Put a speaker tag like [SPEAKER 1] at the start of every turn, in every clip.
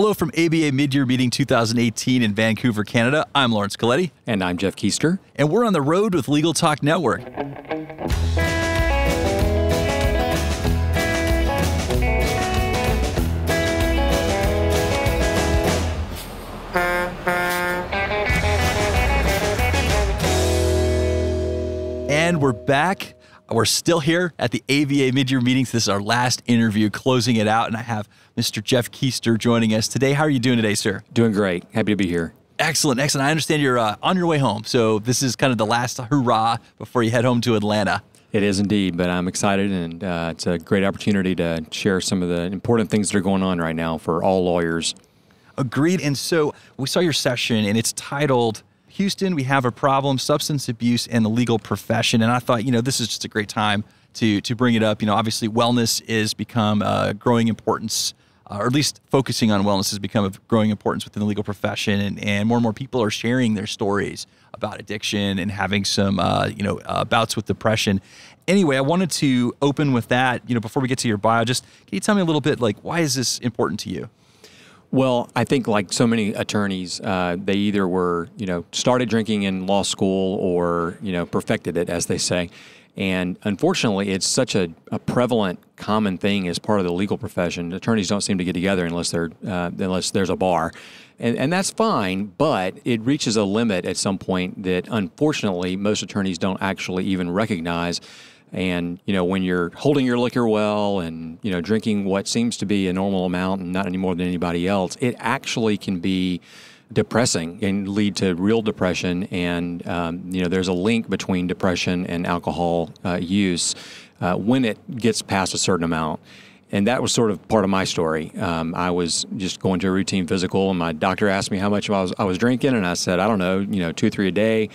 [SPEAKER 1] Hello from ABA Midyear Meeting 2018 in Vancouver, Canada. I'm Lawrence Coletti. And I'm Jeff Keister. And we're on the road with Legal Talk Network. And we're back. We're still here at the ABA Midyear Meetings. This is our last interview, closing it out, and I have Mr. Jeff Keister, joining us today. How are you doing today, sir? Doing great. Happy to be here. Excellent, excellent. I understand you're uh, on your way home,
[SPEAKER 2] so this is kind of the last hurrah before you head home to Atlanta. It is indeed, but I'm excited, and uh, it's a great opportunity to share some of the important things that are going on right now for all lawyers.
[SPEAKER 1] Agreed. And so we saw your session, and it's titled Houston, we have a problem, substance abuse and the legal profession. And I thought, you know, this is just a great time to to bring it up. You know, obviously wellness is become a growing importance or at least focusing on wellness has become of growing importance within the legal profession, and, and more and more people are sharing their stories about addiction and having some uh, you know uh, bouts with depression. Anyway, I wanted to open with that. You know, before we get to your bio, just can you tell me a little bit like why is this important to you?
[SPEAKER 2] Well, I think like so many attorneys, uh, they either were you know started drinking in law school or you know perfected it, as they say. And unfortunately, it's such a, a, prevalent, common thing as part of the legal profession. Attorneys don't seem to get together unless they're uh, unless there's a bar, and and that's fine. But it reaches a limit at some point that unfortunately most attorneys don't actually even recognize. And you know when you're holding your liquor well, and you know drinking what seems to be a normal amount and not any more than anybody else, it actually can be depressing and lead to real depression. And um, you know, there's a link between depression and alcohol uh, use uh, when it gets past a certain amount. And that was sort of part of my story. Um, I was just going to a routine physical, and my doctor asked me how much I was I was drinking, and I said I don't know, you know, two three a day.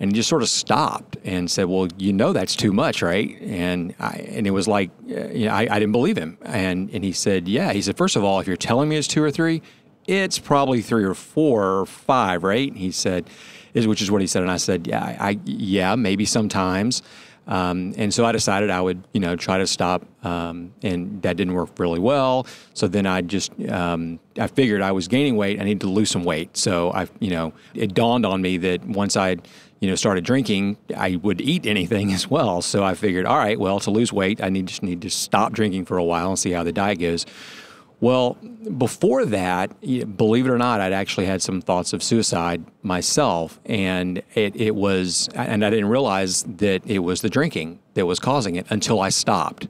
[SPEAKER 2] And just sort of stopped and said, "Well, you know that's too much, right?" And I, and it was like, uh, you know, I, I didn't believe him. And and he said, "Yeah." He said, first of all, if you're telling me it's two or three, it's probably three or four or five, right? He said, is which is what he said. And I said, yeah, I, yeah, maybe sometimes. Um, and so I decided I would, you know, try to stop, um, and that didn't work really well. So then I just, um, I figured I was gaining weight. I needed to lose some weight. So I, you know, it dawned on me that once I, you know, started drinking, I would eat anything as well. So I figured, all right, well, to lose weight, I need just need to stop drinking for a while and see how the diet goes. Well, before that, believe it or not, I'd actually had some thoughts of suicide myself. And it, it was, and I didn't realize that it was the drinking that was causing it until I stopped.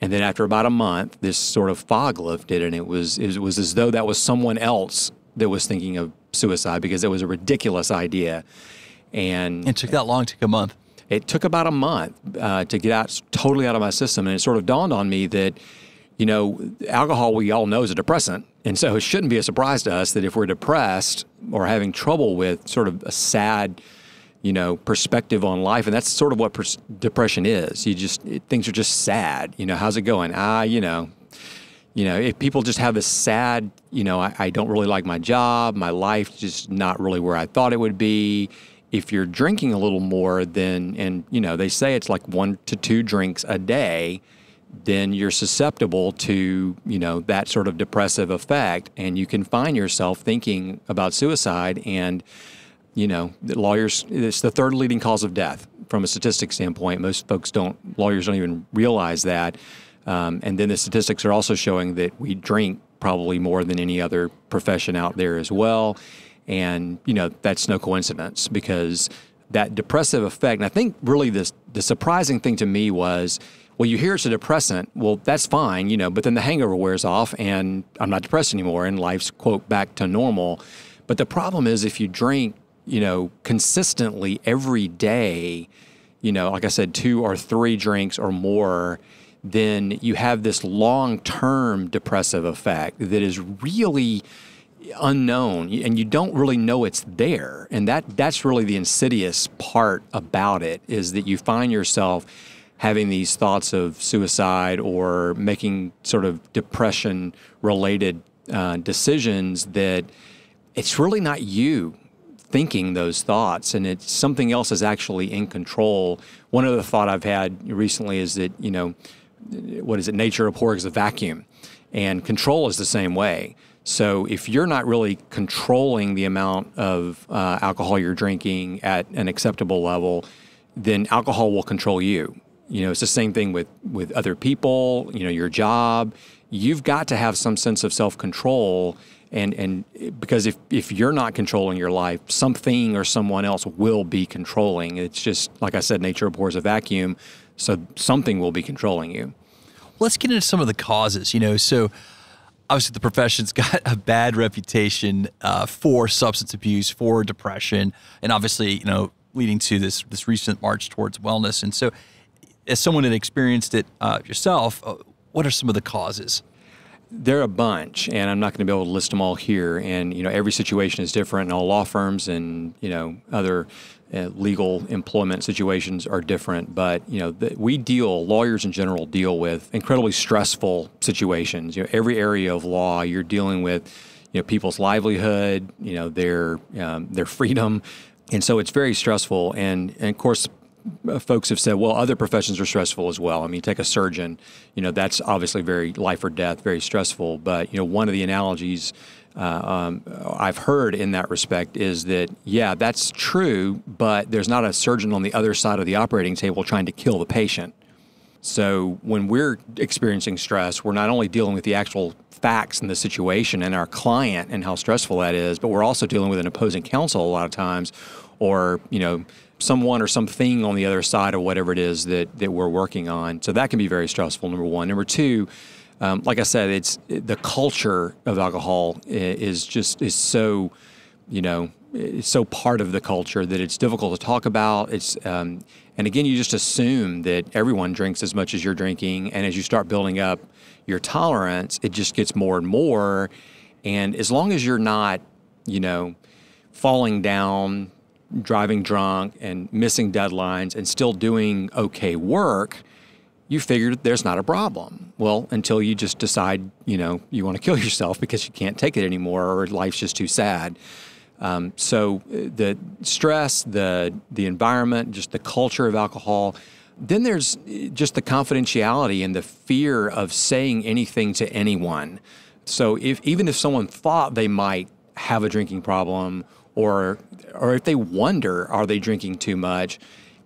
[SPEAKER 2] And then after about a month, this sort of fog lifted, and it was, it was as though that was someone else that was thinking of suicide because it was a ridiculous idea. And it took that long, took a month. It took about a month uh, to get out totally out of my system. And it sort of dawned on me that you know, alcohol we all know is a depressant. And so it shouldn't be a surprise to us that if we're depressed or having trouble with sort of a sad, you know, perspective on life, and that's sort of what depression is. You just it, things are just sad. You know, how's it going? Ah, you know, you know, if people just have this sad, you know, I, I don't really like my job, my life just not really where I thought it would be. If you're drinking a little more, then and you know, they say it's like one to two drinks a day then you're susceptible to you know that sort of depressive effect and you can find yourself thinking about suicide and you know lawyers it's the third leading cause of death from a statistic standpoint most folks don't lawyers don't even realize that um, and then the statistics are also showing that we drink probably more than any other profession out there as well and you know that's no coincidence because that depressive effect. And I think really this the surprising thing to me was, well, you hear it's a depressant. Well, that's fine, you know, but then the hangover wears off and I'm not depressed anymore and life's quote back to normal. But the problem is if you drink, you know, consistently every day, you know, like I said, two or three drinks or more, then you have this long term depressive effect that is really unknown and you don't really know it's there and that that's really the insidious part about it is that you find yourself having these thoughts of suicide or making sort of depression related uh, decisions that it's really not you thinking those thoughts and it's something else is actually in control one other thought i've had recently is that you know what is it nature abhors a vacuum and control is the same way so if you're not really controlling the amount of uh, alcohol you're drinking at an acceptable level, then alcohol will control you. You know, it's the same thing with with other people. You know, your job. You've got to have some sense of self control, and and because if if you're not controlling your life, something or someone else will be controlling. It's just like I said, nature abhors a vacuum, so something will be controlling you. Let's get into some of the causes. You know, so obviously the profession's got a
[SPEAKER 1] bad reputation uh, for substance abuse, for depression, and obviously you know leading to this this recent march towards wellness. And so, as someone that experienced it
[SPEAKER 2] uh, yourself, uh, what are some of the causes? there are a bunch, and I'm not going to be able to list them all here. And you know, every situation is different, and all law firms and you know other uh, legal employment situations are different. But you know, the, we deal lawyers in general deal with incredibly stressful situations. You know, every area of law you're dealing with, you know, people's livelihood, you know, their um, their freedom, and so it's very stressful. And and of course, uh, folks have said, well, other professions are stressful as well. I mean, take a surgeon, you know, that's obviously very life or death, very stressful. But, you know, one of the analogies uh, um, I've heard in that respect is that, yeah, that's true, but there's not a surgeon on the other side of the operating table trying to kill the patient. So when we're experiencing stress, we're not only dealing with the actual facts and the situation and our client and how stressful that is, but we're also dealing with an opposing counsel a lot of times or, you know, someone or something on the other side of whatever it is that that we're working on. So that can be very stressful. Number one. Number two. Um, like I said, it's the culture of alcohol is just is so, you know, it's so part of the culture that it's difficult to talk about. It's um, and again, you just assume that everyone drinks as much as you're drinking, and as you start building up your tolerance, it just gets more and more. And as long as you're not, you know, falling down driving drunk and missing deadlines and still doing okay work, you figured there's not a problem. Well, until you just decide, you know, you want to kill yourself because you can't take it anymore or life's just too sad. Um, so uh, the stress, the the environment, just the culture of alcohol. Then there's uh, just the confidentiality and the fear of saying anything to anyone. So if even if someone thought they might have a drinking problem or or if they wonder are they drinking too much,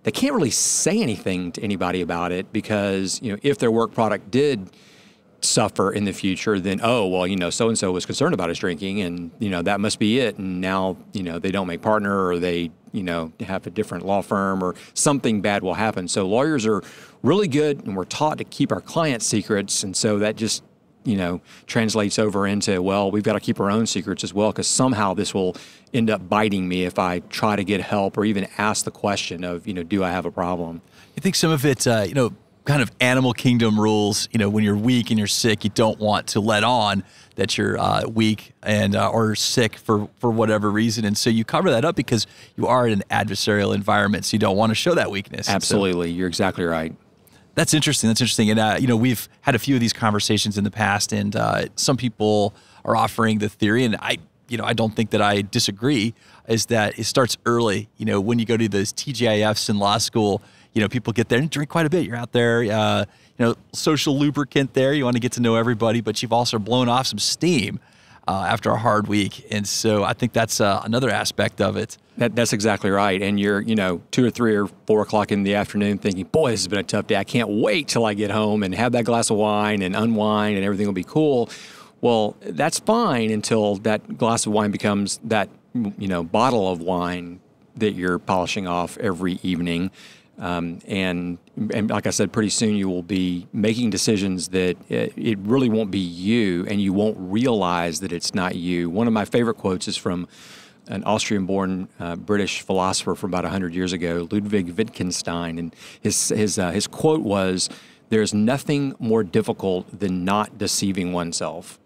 [SPEAKER 2] they can't really say anything to anybody about it because you know if their work product did suffer in the future, then oh well, you know, so and so was concerned about his drinking, and you know that must be it. And now you know they don't make partner, or they you know have a different law firm, or something bad will happen. So lawyers are really good, and we're taught to keep our clients' secrets, and so that just you know translates over into well we've got to keep our own secrets as well because somehow this will end up biting me if i try to get help or even ask the question of you know do i have a problem you
[SPEAKER 1] think some of it uh, you know kind of animal kingdom rules you know when you're weak and you're sick you don't want to let on that you're uh, weak and uh, or sick for for whatever reason and so you cover that up because you are in an adversarial environment so you don't want to show that weakness absolutely so, you're exactly right that's interesting. That's interesting. And, uh, you know, we've had a few of these conversations in the past, and uh, some people are offering the theory, and I, you know, I don't think that I disagree, is that it starts early. You know, when you go to those TGIFs in law school, you know, people get there and drink quite a bit. You're out there, uh, you know, social lubricant there. You want to get to know everybody, but you've also blown off some steam uh,
[SPEAKER 2] after a hard week. And so I think that's uh, another aspect of it. That, that's exactly right. And you're, you know, two or three or four o'clock in the afternoon thinking, boy, this has been a tough day. I can't wait till I get home and have that glass of wine and unwind and everything will be cool. Well, that's fine until that glass of wine becomes that, you know, bottle of wine that you're polishing off every evening um, and, and like I said, pretty soon you will be making decisions that it, eh, it, really won't be you, and you won't realize that it's not you. One of my favorite quotes is from an Austrian-born uh, British philosopher from about 100 years ago, Ludwig Wittgenstein, and his his uh, his quote was, "There's nothing more difficult than not deceiving oneself."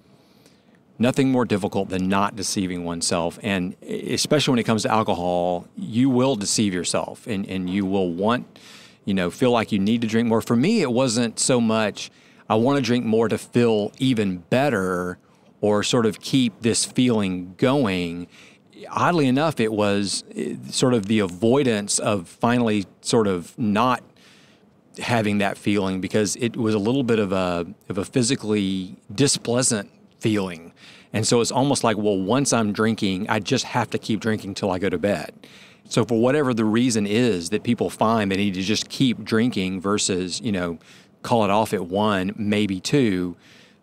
[SPEAKER 2] nothing more difficult than not deceiving oneself. And especially when it comes to alcohol, you will deceive yourself and, and you will want, you know, feel like you need to drink more. For me, it wasn't so much, I want to drink more to feel even better or sort of keep this feeling going. Oddly enough, it was sort of the avoidance of finally sort of not having that feeling because it was a little bit of a of a physically displeasant feeling and so it's almost like, well, once I'm drinking, I just have to keep drinking till I go to bed. So for whatever the reason is that people find they need to just keep drinking versus, you know, call it off at one, maybe two,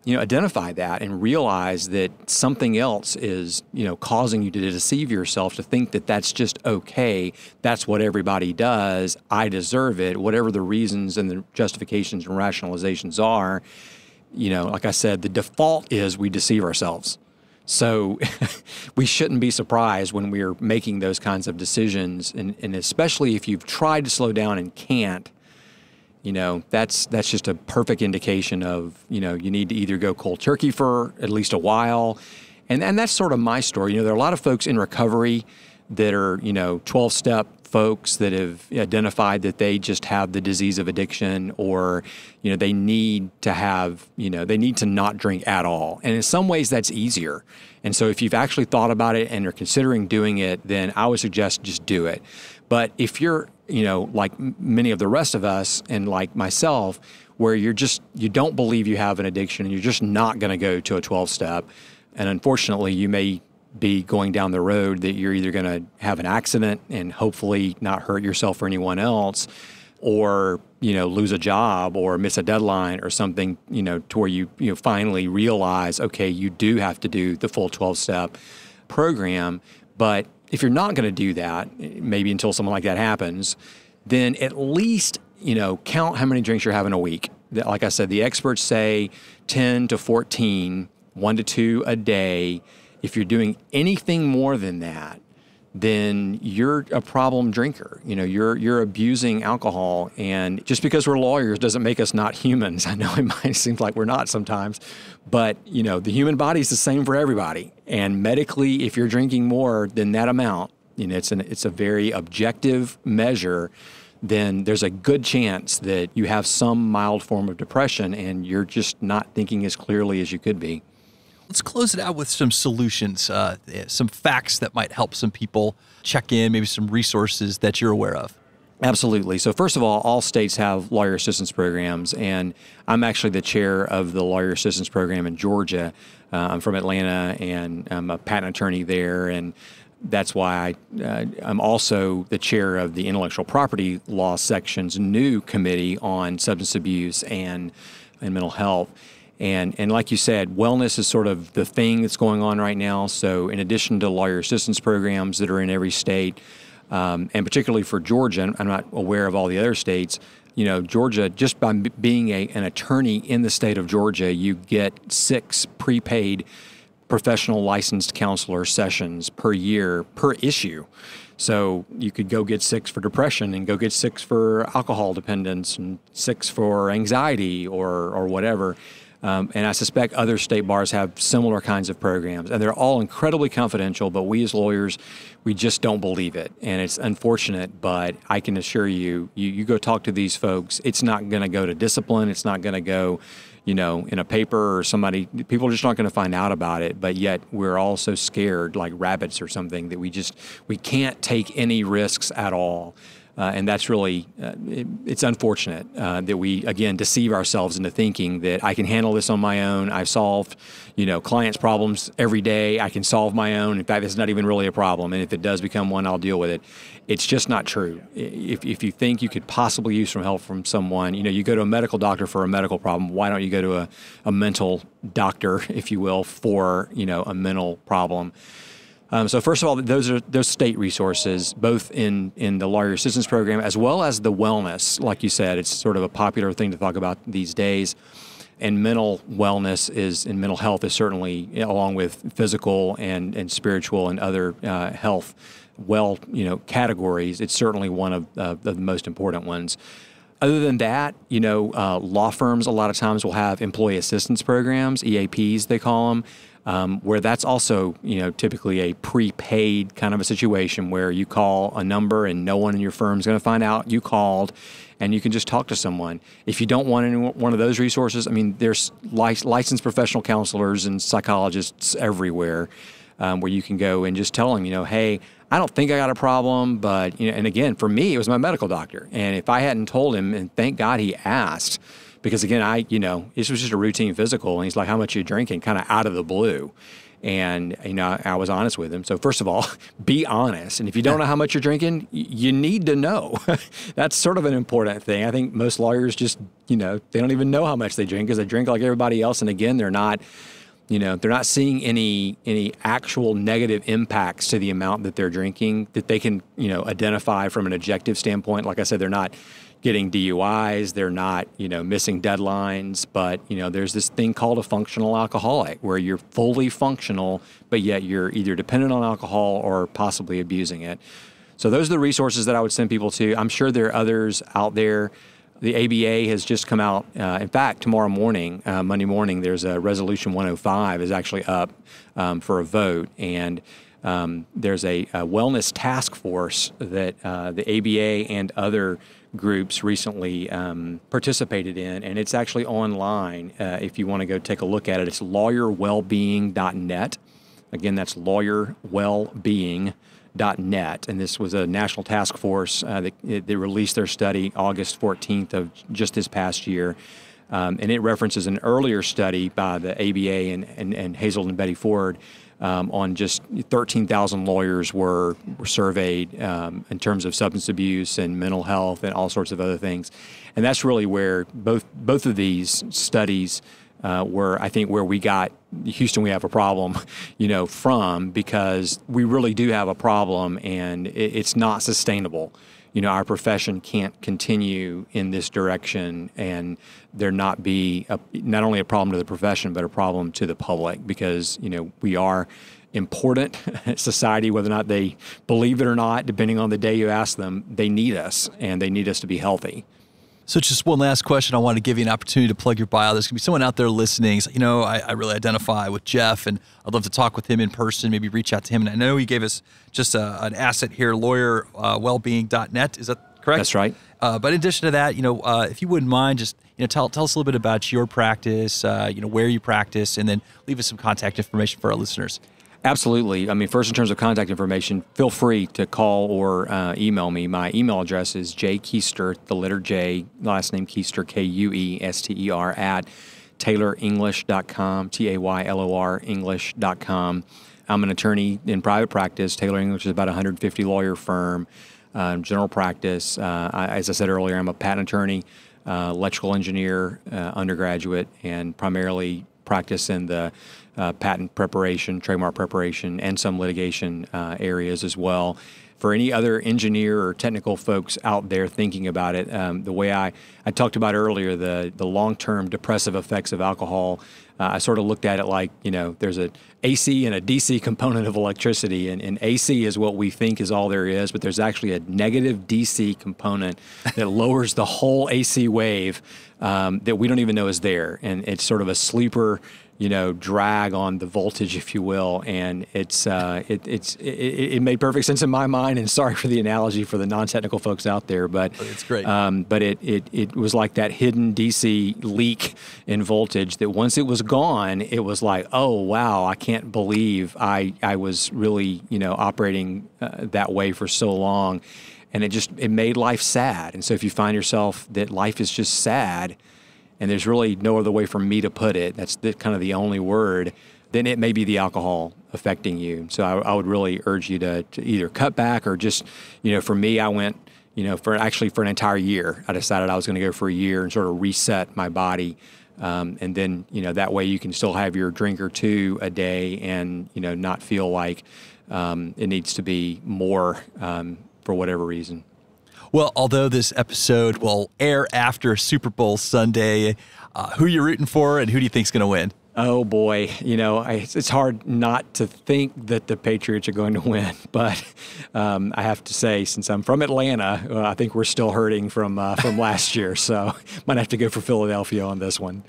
[SPEAKER 2] you know, identify that and realize that something else is, you know, causing you to deceive yourself to think that that's just okay. That's what everybody does. I deserve it. Whatever the reasons and the justifications and rationalizations are, you know, like I said, the default is we deceive ourselves. So we shouldn't be surprised when we're making those kinds of decisions. And, and especially if you've tried to slow down and can't, you know, that's, that's just a perfect indication of, you know, you need to either go cold turkey for at least a while. And, and that's sort of my story. You know, there are a lot of folks in recovery that are, you know, 12 step folks that have identified that they just have the disease of addiction or you know they need to have you know they need to not drink at all and in some ways that's easier and so if you've actually thought about it and are considering doing it then i would suggest just do it but if you're you know like many of the rest of us and like myself where you're just you don't believe you have an addiction and you're just not going to go to a 12 step and unfortunately you may be going down the road that you're either going to have an accident and hopefully not hurt yourself or anyone else or you know lose a job or miss a deadline or something you know to where you you know finally realize okay you do have to do the full 12 step program but if you're not going to do that maybe until something like that happens then at least you know count how many drinks you're having a week like i said the experts say 10 to 14 1 to 2 a day if you're doing anything more than that, then you're a problem drinker. You know, you're you're abusing alcohol, and just because we're lawyers doesn't make us not humans. I know it might seem like we're not sometimes, but you know, the human body is the same for everybody. And medically, if you're drinking more than that amount, you know, it's an it's a very objective measure. Then there's a good chance that you have some mild form of depression, and you're just not thinking as clearly as you could be let's close it out with some
[SPEAKER 1] solutions, uh, eh, some facts that might help some people check in, maybe some resources that you're
[SPEAKER 2] aware of. Absolutely. So, first of all, all states have lawyer assistance programs, and I'm actually the chair of the lawyer assistance program in Georgia. Uh, I'm from Atlanta, and I'm a patent attorney there, and that's why I, uh, I'm also the chair of the intellectual property law section's new committee on substance abuse and and mental health. And, and like you said, wellness is sort of the thing that's going on right now. So, in addition to lawyer assistance programs that are in every state, um, and particularly for Georgia, I'm not aware of all the other states. You know, Georgia, just by being a, an attorney in the state of Georgia, you get six prepaid professional licensed counselor sessions per year per issue. So you could go get six for depression and go get six for alcohol dependence and six for anxiety or, or whatever. Um, and I suspect other state bars have similar kinds of programs. And they're all incredibly confidential, but we as lawyers, we just don't believe it. And it's unfortunate, but I can assure you, you, you go talk to these folks, it's not going to go to discipline. It's not going to go, you know, in a paper or somebody, people are just not going to find out about it. But yet we're all so scared like rabbits or something that we just, we can't take any risks at all. Uh, and that's really, uh, it, it's unfortunate uh, that we, again, deceive ourselves into thinking that I can handle this on my own. I've solved, you know, clients' problems every day. I can solve my own. In fact, it's not even really a problem. And if it does become one, I'll deal with it. It's just not true. If, if you think you could possibly use some help from someone, you know, you go to a medical doctor for a medical problem. Why don't you go to a, a mental doctor, if you will, for, you know, a mental problem? Um, so first of all, those are those state resources, both in in the lawyer assistance program as well as the wellness. Like you said, it's sort of a popular thing to talk about these days. And mental wellness is, and mental health is certainly, along with physical and, and spiritual and other uh, health, well, you know, categories. It's certainly one of, uh, the most important ones other than that, you know, uh, law firms a lot of times will have employee assistance programs, EAPs, they call them um, where that's also you know typically a prepaid kind of a situation where you call a number and no one in your firm is going to find out you called and you can just talk to someone if you don't want any one of those resources i mean there's licensed professional counselors and psychologists everywhere um, where you can go and just tell them you know hey I don't think I got a problem, but you know, and again, for me, it was my medical doctor. And if I hadn't told him, and thank God he asked, because again, I, you know, this was just a routine physical. And he's like, how much you drinking? Kind of out of the blue. And, you know, I, I was honest with him. So, first of all, be honest. And if you don't know how much you're drinking, you need to know. That's sort of an important thing. I think most lawyers just, you know, they don't even know how much they drink because they drink like everybody else. And again, they're not you know, they're not seeing any any actual negative impacts to the amount that they're drinking that they can, you know, identify from an objective standpoint. Like I said, they're not getting DUIs, they're not, you know, missing deadlines, but you know, there's this thing called a functional alcoholic where you're fully functional, but yet you're either dependent on alcohol or possibly abusing it. So those are the resources that I would send people to. I'm sure there are others out there. The ABA has just come out. Uh, in fact, tomorrow morning, uh, Monday morning, there's a resolution 105 is actually up um, for a vote, and um, there's a, a, wellness task force that uh, the ABA and other groups recently um, participated in, and it's actually online. Uh, if you want to go take a look at it, it's lawyerwellbeing.net. Again, that's lawyerwellbeing.net net, and this was a national task force uh, that they released their study August 14th of just this past year, um, and it references an earlier study by the ABA and and, and Hazel and Betty Ford um, on just 13,000 lawyers were, were surveyed um, in terms of substance abuse and mental health and all sorts of other things, and that's really where both both of these studies uh, where I think where we got Houston, we have a problem, you know, from because we really do have a problem and it, it's not sustainable. You know, our profession can't continue in this direction and there not be a, not only a problem to the profession, but a problem to the public because, you know, we are important society, whether or not they believe it or not, depending on the day you ask them, they need us and they need us to be healthy.
[SPEAKER 1] So just one last question. I want to give you an opportunity to plug your bio. There's going to be someone out there listening. you know, I, I, really identify with Jeff, and I'd love to talk with him in person. Maybe reach out to him. And I know he gave us just a, an asset here, lawyerwellbeing.net. Uh, Is that correct? That's right. Uh, but in addition to that, you know, uh, if you wouldn't mind, just you know, tell tell us a little bit about
[SPEAKER 2] your practice. Uh, you know, where you practice, and then leave us some contact information for our listeners. Absolutely. I mean, first, in terms of contact information, feel free to call or uh, email me. My email address is Keister, the letter J, last name Keister, K U E S T E R, at taylorenglish.com, T A Y L O R English.com. I'm an attorney in private practice. Taylor English is about 150 lawyer firm, um, general practice. Uh, I, as I said earlier, I'm a patent attorney, uh, electrical engineer, uh, undergraduate, and primarily practice in the uh, patent preparation, trademark preparation, and some litigation uh, areas as well for any other engineer or technical folks out there thinking about it, um, the way I, I talked about earlier, the, the long term depressive effects of alcohol, uh, I sort of looked at it like, you know, there's an AC and a DC component of electricity, and, and AC is what we think is all there is, but there's actually a negative DC component that lowers the whole AC wave um, that we don't even know is there. And it's sort of a sleeper you know drag on the voltage, if you will. And it's uh, it, it's it, it, made perfect sense in my mind. And sorry for the analogy for the non-technical folks out there, but it's great. Um, but it, it it was like that hidden DC leak in voltage that once it was gone, it was like, oh wow, I can't believe I I was really you know operating uh, that way for so long and it just it made life sad and so if you find yourself that life is just sad and there's really no other way for me to put it, that's the, kind of the only word, then it may be the alcohol affecting you. So I, I would really urge you to, to either cut back or just, you know, for me, I went, you know, for actually for an entire year, I decided I was going to go for a year and sort of reset my body. Um, and then, you know, that way you can still have your drink or two a day and, you know, not feel like um, it needs to be more um, for whatever reason.
[SPEAKER 1] Well, although this episode will air after Super Bowl Sunday, uh, who are
[SPEAKER 2] you rooting for and who do you think's going to win? Oh boy, you know, I, it's hard not to think that the Patriots are going to win. But um, I have to say, since I'm from Atlanta, uh, I think we're still hurting from uh, from last year, so might have to go for Philadelphia on this one.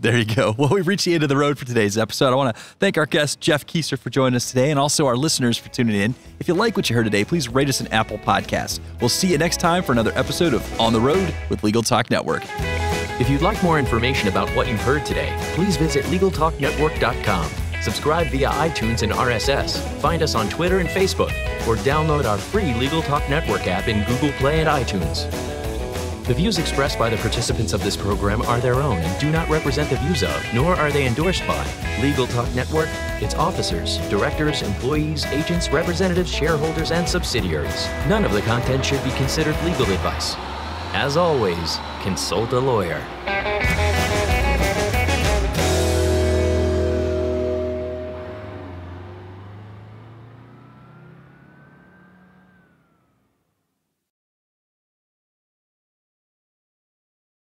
[SPEAKER 1] There you go. Well, we've reached the end of the road for today's episode. I want to thank our guest, Jeff Keister, for joining us today and also our listeners for tuning in. If you like what you heard today, please rate us an Apple Podcast. We'll see you next time for another episode of On the Road with Legal Talk Network. If you'd like more information about what you've heard today, please visit LegalTalkNetwork.com. Subscribe via iTunes and RSS. Find us on Twitter and Facebook, or download our free Legal Talk Network app in Google Play and iTunes. The views expressed by the participants of this program are their own and do not represent the views of, nor are they endorsed by, Legal Talk Network, its officers, directors, employees, agents, representatives, shareholders, and subsidiaries. None of the content should be considered legal advice. As always, consult a lawyer.